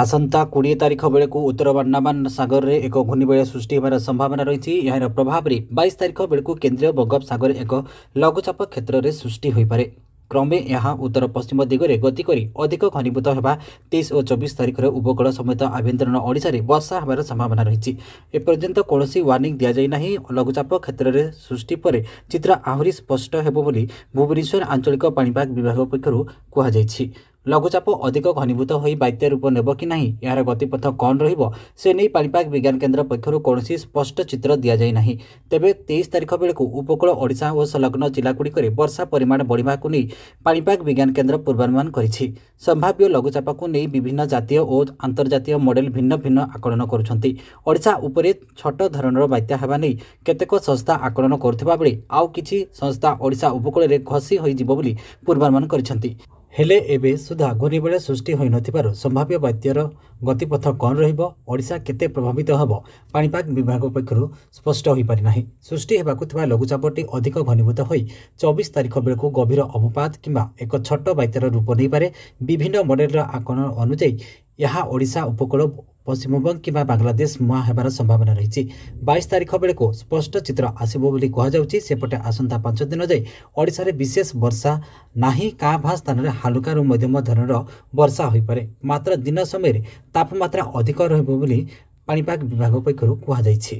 ଆସନ୍ତା କୋଡ଼ିଏ ତାରିଖ ବେଳକୁ ଉତ୍ତର ବାଣ୍ଡାମାନ ସାଗରରେ ଏକ ଘୂର୍ଣ୍ଣିବଳୟ ସୃଷ୍ଟି ହେବାର ସମ୍ଭାବନା ରହିଛି ଏହାର ପ୍ରଭାବରେ ବାଇଶ ତାରିଖ ବେଳକୁ କେନ୍ଦ୍ରୀୟ ବଙ୍ଗୋପସାଗରରେ ଏକ ଲଘୁଚାପ କ୍ଷେତ୍ରରେ ସୃଷ୍ଟି ହୋଇପାରେ କ୍ରମେ ଏହା ଉତ୍ତର ପଶ୍ଚିମ ଦିଗରେ ଗତି କରି ଅଧିକ ଘନୀଭୂତ ହେବା ତେଇଶ ଓ ଚବିଶ ତାରିଖରେ ଉପକୂଳ ସମେତ ଆଭ୍ୟନ୍ତରୀଣ ଓଡ଼ିଶାରେ ବର୍ଷା ହେବାର ସମ୍ଭାବନା ରହିଛି ଏପର୍ଯ୍ୟନ୍ତ କୌଣସି ୱାର୍ଣ୍ଣିଂ ଦିଆଯାଇନାହିଁ ଲଘୁଚାପ କ୍ଷେତ୍ରରେ ସୃଷ୍ଟି ପରେ ଚିତ୍ର ଆହୁରି ସ୍ପଷ୍ଟ ହେବ ବୋଲି ଭୁବନେଶ୍ୱର ଆଞ୍ଚଳିକ ପାଣିପାଗ ବିଭାଗ ପକ୍ଷରୁ କୁହାଯାଇଛି ଲଘୁଚାପ ଅଧିକ ଘନୀଭୂତ ହୋଇ ବାତ୍ୟା ରୂପ ନେବ କି ନାହିଁ ଏହାର ଗତିପଥ କ'ଣ ରହିବ ସେ ନେଇ ପାଣିପାଗ ବିଜ୍ଞାନ କେନ୍ଦ୍ର ପକ୍ଷରୁ କୌଣସି ସ୍ପଷ୍ଟ ଚିତ୍ର ଦିଆଯାଇ ନାହିଁ ତେବେ ତେଇଶ ତାରିଖ ବେଳକୁ ଉପକୂଳ ଓଡ଼ିଶା ଓ ସଂଲଗ୍ନ ଜିଲ୍ଲାଗୁଡ଼ିକରେ ବର୍ଷା ପରିମାଣ ବଢ଼ିବାକୁ ନେଇ ପାଣିପାଗ ବିଜ୍ଞାନ କେନ୍ଦ୍ର ପୂର୍ବାନୁମାନ କରିଛି ସମ୍ଭାବ୍ୟ ଲଘୁଚାପକୁ ନେଇ ବିଭିନ୍ନ ଜାତୀୟ ଓ ଆନ୍ତର୍ଜାତୀୟ ମଡେଲ ଭିନ୍ନ ଭିନ୍ନ ଆକଳନ କରୁଛନ୍ତି ଓଡ଼ିଶା ଉପରେ ଛୋଟ ଧରଣର ବାତ୍ୟା ହେବା ନେଇ କେତେକ ସଂସ୍ଥା ଆକଳନ କରୁଥିବା ବେଳେ ଆଉ କିଛି ସଂସ୍ଥା ଓଡ଼ିଶା ଉପକୂଳରେ ଘଷି ହୋଇଯିବ ବୋଲି ପୂର୍ବାନୁମାନ କରିଛନ୍ତି ହେଲେ ଏବେ ସୁଦ୍ଧା ଘୂର୍ଣ୍ଣିବଳୟ ସୃଷ୍ଟି ହୋଇନଥିବାରୁ ସମ୍ଭାବ୍ୟ ବାତ୍ୟାର ଗତିପଥ କ'ଣ ରହିବ ଓଡ଼ିଶା କେତେ ପ୍ରଭାବିତ ହେବ ପାଣିପାଗ ବିଭାଗ ପକ୍ଷରୁ ସ୍ପଷ୍ଟ ହୋଇପାରିନାହିଁ ସୃଷ୍ଟି ହେବାକୁ ଥିବା ଲଘୁଚାପଟି ଅଧିକ ଘନୀଭୂତ ହୋଇ ଚବିଶ ତାରିଖ ବେଳକୁ ଗଭୀର ଅବପାତ କିମ୍ବା ଏକ ଛୋଟ ବାତ୍ୟାର ରୂପ ନେଇପାରେ ବିଭିନ୍ନ ମଡେଲର ଆକଳନ ଅନୁଯାୟୀ ଏହା ଓଡ଼ିଶା ଉପକୂଳ ପଶ୍ଚିମବଙ୍ଗ କିମ୍ବା ବାଂଲାଦେଶ ମୁହାଁ ହେବାର ସମ୍ଭାବନା ରହିଛି ବାଇଶ ତାରିଖ ବେଳକୁ ସ୍ପଷ୍ଟ ଚିତ୍ର ଆସିବ ବୋଲି କୁହାଯାଉଛି ସେପଟେ ଆସନ୍ତା ପାଞ୍ଚ ଦିନ ଯାଏ ଓଡ଼ିଶାରେ ବିଶେଷ ବର୍ଷା ନାହିଁ କାଁ ଭାଁ ସ୍ଥାନରେ ହାଲୁକାରୁ ମଧ୍ୟମ ଧରଣର ବର୍ଷା ହୋଇପାରେ ମାତ୍ର ଦିନ ସମୟରେ ତାପମାତ୍ରା ଅଧିକ ରହିବ ବୋଲି ପାଣିପାଗ ବିଭାଗ ପକ୍ଷରୁ କୁହାଯାଇଛି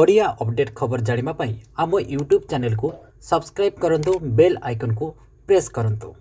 ଓଡ଼ିଆ ଅପଡ଼େଟ୍ ଖବର ଜାଣିବା ପାଇଁ ଆମ ୟୁଟ୍ୟୁବ୍ ଚ୍ୟାନେଲ୍କୁ ସବସ୍କ୍ରାଇବ୍ କରନ୍ତୁ ବେଲ୍ ଆଇକନ୍କୁ ପ୍ରେସ୍ କରନ୍ତୁ